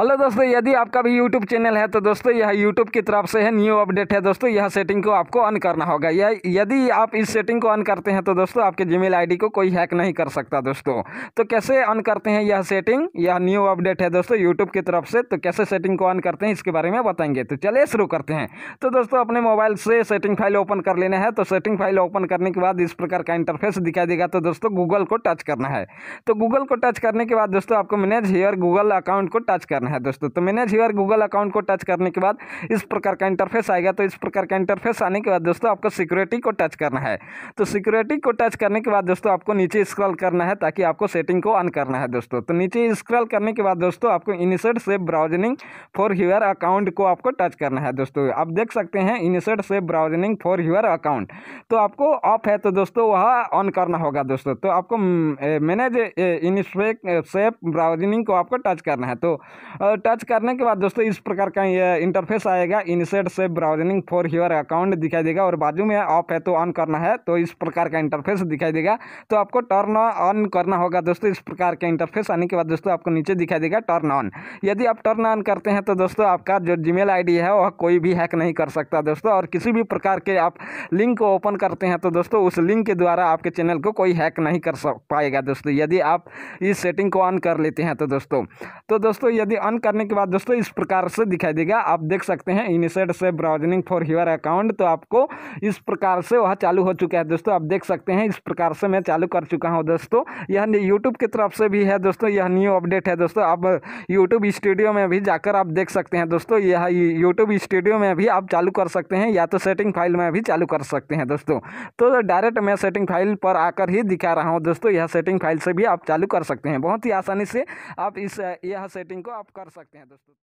hello दोस्तों यदि आपका भी यूट्यूब चैनल है तो दोस्तों यह यूट्यूब की तरफ से है न्यू अपडेट है दोस्तों यह सेटिंग को आपको ऑन करना होगा यह यदि आप इस सेटिंग को ऑन करते हैं तो दोस्तों आपके जीमेल आईडी को कोई हैक नहीं कर सकता दोस्तों तो कैसे ऑन करते हैं यह सेटिंग यह न्यू अपडेट है दोस्तों यूट्यूब की तरफ से तो कैसे सेटिंग को ऑन करते हैं इसके बारे में बताएंगे तो चलिए शुरू करते हैं तो दोस्तों अपने मोबाइल से सेटिंग फाइल ओपन कर लेना है तो सेटिंग फाइल ओपन करने के बाद इस प्रकार का इंटरफेस दिखाई देगा तो दोस्तों गूगल को टच करना है तो गूगल को टच करने के बाद दोस्तों आपको मैनेज हेयर गूगल अकाउंट को टच करना करना है दोस्तों तो मैंने जी गूगल अकाउंट को टच करने के बाद इस प्रकार का इंटरफेस आएगा तो इस प्रकार का इंटरफेस आने के बाद दोस्तों आपको सिक्योरिटी को टच करना है तो सिक्योरिटी को टच करने के बाद दोस्तों आपको नीचे स्क्रॉल करना है ताकि आपको सेटिंग को ऑन करना है दोस्तों तो नीचे स्क्रॉल करने के बाद दोस्तों आपको इनिसेट से ब्राउजनिंग फॉर यूर अकाउंट को आपको टच करना है दोस्तों आप देख सकते हैं इनिसेट से ब्राउजनिंग फॉर यूर अकाउंट तो आपको ऑफ है तो दोस्तों वह ऑन करना होगा दोस्तों तो आपको मैनेज इनिशेक सेफ ब्राउजनिंग को आपको टच करना है तो टच करने के बाद दोस्तों इस प्रकार का ये इंटरफेस आएगा इनसेट से ब्राउजिंग फॉर योर अकाउंट दिखाई देगा और बाजू में ऑफ है तो ऑन करना है तो इस प्रकार का इंटरफेस दिखाई देगा तो आपको टर्न ऑन करना होगा दोस्तों इस प्रकार के इंटरफेस आने के बाद दोस्तों आपको नीचे दिखाई देगा टर्न ऑन यदि आप टर्न ऑन करते हैं तो दोस्तों आपका जो जी मेल है वह कोई भी हैक नहीं कर सकता दोस्तों और किसी भी प्रकार के आप लिंक को ओपन करते हैं तो दोस्तों उस लिंक के द्वारा आपके चैनल को कोई हैक नहीं कर पाएगा दोस्तों यदि आप इस सेटिंग को ऑन कर लेते हैं तो दोस्तों तो दोस्तों यदि ऑन करने के बाद दोस्तों इस प्रकार से दिखाई देगा आप देख सकते हैं इनिशिएट से ब्राउजनिंग फॉर यूर अकाउंट तो आपको इस प्रकार से वह चालू हो चुका है दोस्तों आप देख सकते हैं इस प्रकार से मैं चालू कर चुका हूँ दोस्तों यह यूट्यूब की तरफ से भी है दोस्तों यह न्यू अपडेट है दोस्तों आप यूट्यूब स्टूडियो में भी जाकर आप देख सकते हैं दोस्तों यह यूट्यूब स्टूडियो में भी आप चालू कर सकते हैं या तो सेटिंग फाइल में भी चालू कर सकते हैं दोस्तों तो डायरेक्ट मैं सेटिंग फाइल पर आकर ही दिखा रहा हूँ दोस्तों यह सेटिंग फाइल से भी आप चालू कर सकते हैं बहुत ही आसानी से आप इस यह सेटिंग को आप कर सकते हैं दोस्तों